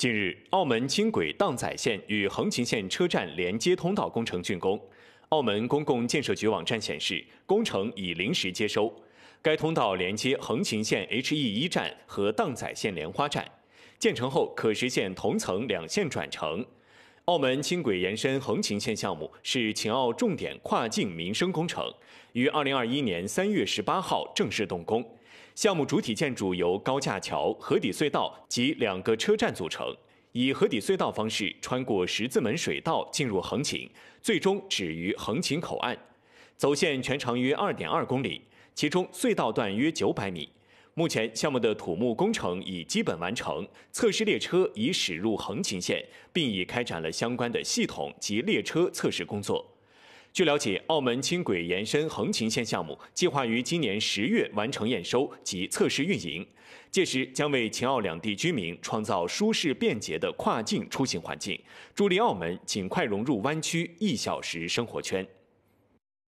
近日，澳门轻轨凼仔线与横琴线车站连接通道工程竣工。澳门公共建设局网站显示，工程已临时接收。该通道连接横琴线 H E 一站和凼仔线莲花站，建成后可实现同层两线转乘。澳门轻轨延伸横琴线项目是秦澳重点跨境民生工程，于二零二一年三月十八号正式动工。项目主体建筑由高架桥、河底隧道及两个车站组成，以河底隧道方式穿过十字门水道进入横琴，最终止于横琴口岸。走线全长约2.2公里，其中隧道段约900米。目前，项目的土木工程已基本完成，测试列车已驶入横琴线，并已开展了相关的系统及列车测试工作。据了解，澳门轻轨延伸横琴线项目计划于今年十月完成验收及测试运营，届时将为秦澳两地居民创造舒适便捷的跨境出行环境，助力澳门尽快融入湾区一小时生活圈。